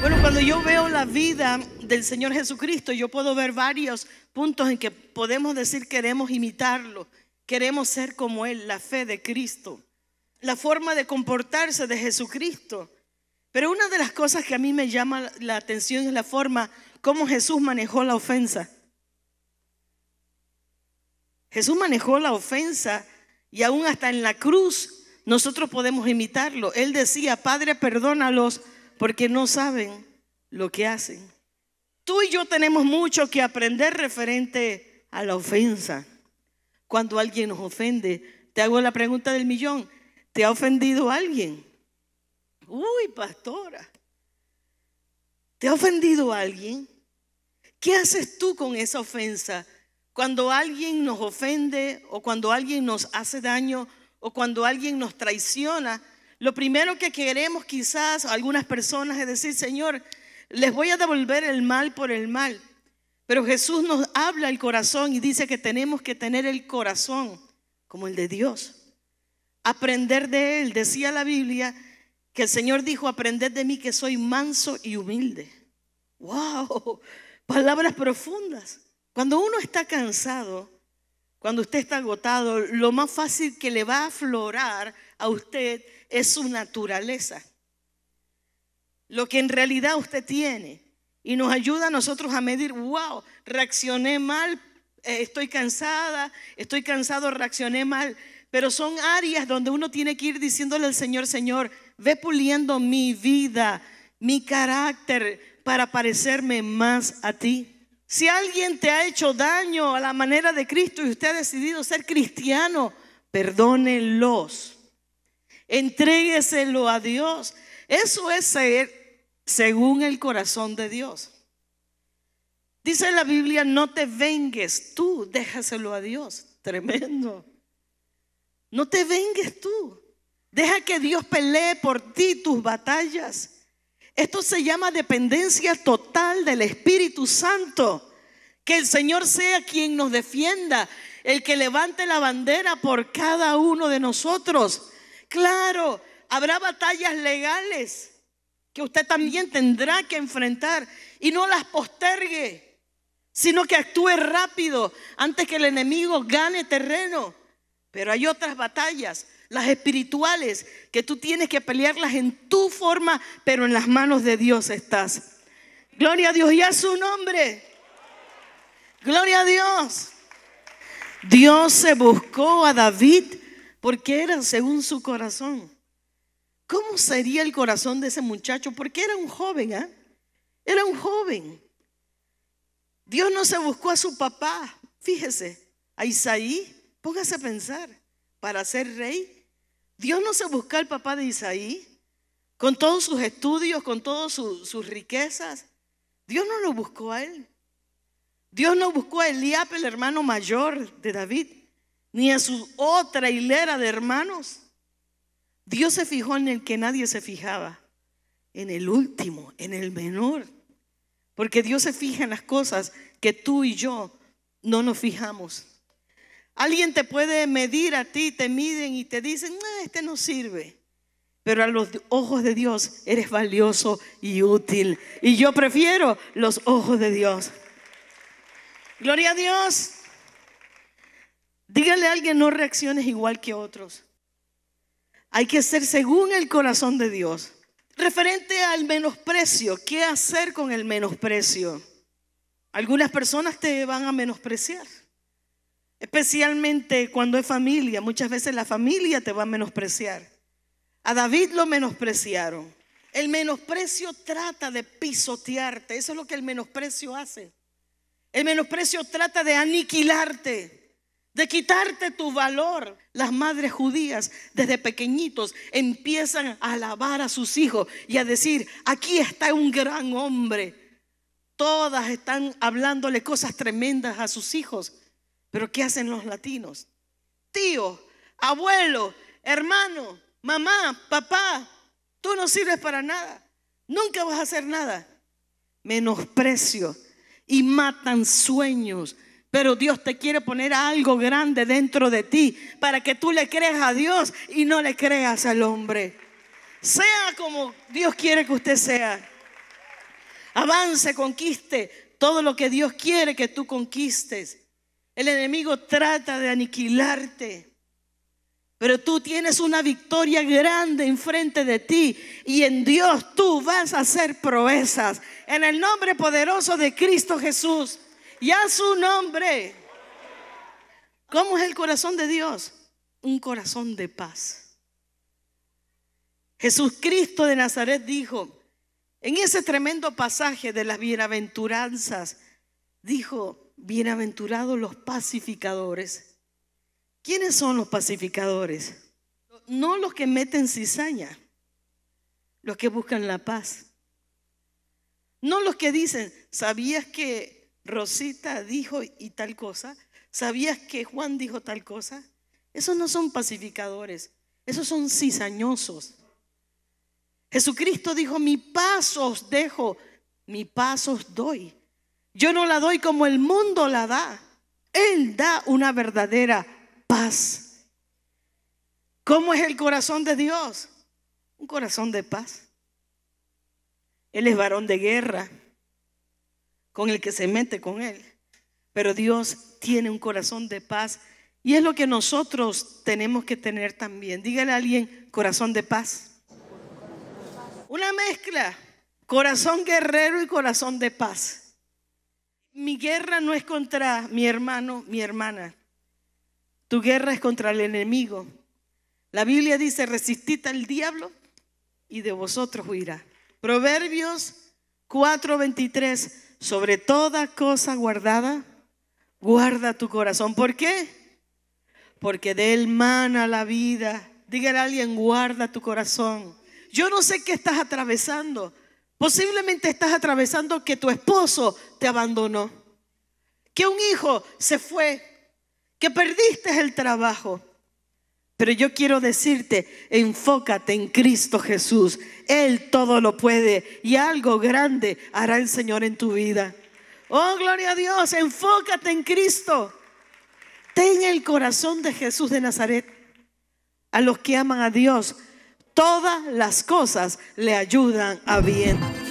Bueno, cuando yo veo la vida del Señor Jesucristo, yo puedo ver varios puntos en que podemos decir queremos imitarlo, queremos ser como Él, la fe de Cristo, la forma de comportarse de Jesucristo. Pero una de las cosas que a mí me llama la atención es la forma como Jesús manejó la ofensa. Jesús manejó la ofensa y aún hasta en la cruz nosotros podemos imitarlo. Él decía, Padre, perdónalos porque no saben lo que hacen. Tú y yo tenemos mucho que aprender referente a la ofensa. Cuando alguien nos ofende, te hago la pregunta del millón, ¿te ha ofendido alguien? Uy, pastora, ¿te ha ofendido alguien? ¿Qué haces tú con esa ofensa? Cuando alguien nos ofende o cuando alguien nos hace daño, o cuando alguien nos traiciona, lo primero que queremos quizás algunas personas es decir, Señor, les voy a devolver el mal por el mal. Pero Jesús nos habla el corazón y dice que tenemos que tener el corazón como el de Dios. Aprender de Él. Decía la Biblia que el Señor dijo, aprended de mí que soy manso y humilde. ¡Wow! Palabras profundas. Cuando uno está cansado, cuando usted está agotado, lo más fácil que le va a aflorar a usted es su naturaleza. Lo que en realidad usted tiene. Y nos ayuda a nosotros a medir, wow, reaccioné mal, eh, estoy cansada, estoy cansado, reaccioné mal. Pero son áreas donde uno tiene que ir diciéndole al Señor, Señor, ve puliendo mi vida, mi carácter para parecerme más a ti. Si alguien te ha hecho daño a la manera de Cristo y usted ha decidido ser cristiano, perdónenlos. Entrégueselo a Dios. Eso es ser según el corazón de Dios. Dice la Biblia, no te vengues tú, déjaselo a Dios. Tremendo. No te vengues tú. Deja que Dios pelee por ti tus batallas. Esto se llama dependencia total del Espíritu Santo. Que el Señor sea quien nos defienda, el que levante la bandera por cada uno de nosotros. Claro, habrá batallas legales que usted también tendrá que enfrentar y no las postergue, sino que actúe rápido antes que el enemigo gane terreno. Pero hay otras batallas, las espirituales, que tú tienes que pelearlas en tu forma, pero en las manos de Dios estás. Gloria a Dios y a su nombre. Gloria a Dios. Dios se buscó a David porque era según su corazón. ¿Cómo sería el corazón de ese muchacho? Porque era un joven, ¿eh? Era un joven. Dios no se buscó a su papá. Fíjese, a Isaí, póngase a pensar, para ser rey. Dios no se buscó al papá de Isaí, con todos sus estudios, con todas sus riquezas. Dios no lo buscó a él. Dios no buscó a Eliab, el hermano mayor de David, ni a su otra hilera de hermanos. Dios se fijó en el que nadie se fijaba, en el último, en el menor. Porque Dios se fija en las cosas que tú y yo no nos fijamos. Alguien te puede medir a ti, te miden y te dicen, ah, este no sirve. Pero a los ojos de Dios eres valioso y útil. Y yo prefiero los ojos de Dios. Gloria a Dios. Dígale a alguien, no reacciones igual que otros. Hay que ser según el corazón de Dios. Referente al menosprecio, ¿qué hacer con el menosprecio? Algunas personas te van a menospreciar, especialmente cuando es familia. Muchas veces la familia te va a menospreciar. A David lo menospreciaron. El menosprecio trata de pisotearte, eso es lo que el menosprecio hace. El menosprecio trata de aniquilarte, de quitarte tu valor. Las madres judías desde pequeñitos empiezan a alabar a sus hijos y a decir, aquí está un gran hombre. Todas están hablándole cosas tremendas a sus hijos. Pero ¿qué hacen los latinos? Tío, abuelo, hermano, mamá, papá, tú no sirves para nada. Nunca vas a hacer nada. Menosprecio y matan sueños. Pero Dios te quiere poner algo grande dentro de ti para que tú le creas a Dios y no le creas al hombre. Sea como Dios quiere que usted sea. Avance, conquiste todo lo que Dios quiere que tú conquistes. El enemigo trata de aniquilarte. Pero tú tienes una victoria grande enfrente de ti y en Dios tú vas a hacer proezas. En el nombre poderoso de Cristo Jesús y a su nombre. ¿Cómo es el corazón de Dios? Un corazón de paz. Jesús Cristo de Nazaret dijo, en ese tremendo pasaje de las bienaventuranzas, dijo, bienaventurados los pacificadores ¿Quiénes son los pacificadores? No los que meten cizaña, los que buscan la paz. No los que dicen, ¿sabías que Rosita dijo y tal cosa? ¿Sabías que Juan dijo tal cosa? Esos no son pacificadores, esos son cizañosos. Jesucristo dijo, mi paz os dejo, mi paz os doy. Yo no la doy como el mundo la da. Él da una verdadera paz. ¿Cómo es el corazón de Dios? Un corazón de paz. Él es varón de guerra con el que se mete con él. Pero Dios tiene un corazón de paz y es lo que nosotros tenemos que tener también. Dígale a alguien, corazón de paz. Una mezcla, corazón guerrero y corazón de paz. Mi guerra no es contra mi hermano, mi hermana. Tu guerra es contra el enemigo. La Biblia dice, resistita al diablo y de vosotros huirá. Proverbios 4:23, sobre toda cosa guardada, guarda tu corazón. ¿Por qué? Porque de él mana la vida. Diga a alguien, guarda tu corazón. Yo no sé qué estás atravesando. Posiblemente estás atravesando que tu esposo te abandonó, que un hijo se fue que perdiste el trabajo. Pero yo quiero decirte, enfócate en Cristo Jesús. Él todo lo puede y algo grande hará el Señor en tu vida. Oh, gloria a Dios, enfócate en Cristo. Ten el corazón de Jesús de Nazaret. A los que aman a Dios, todas las cosas le ayudan a bien.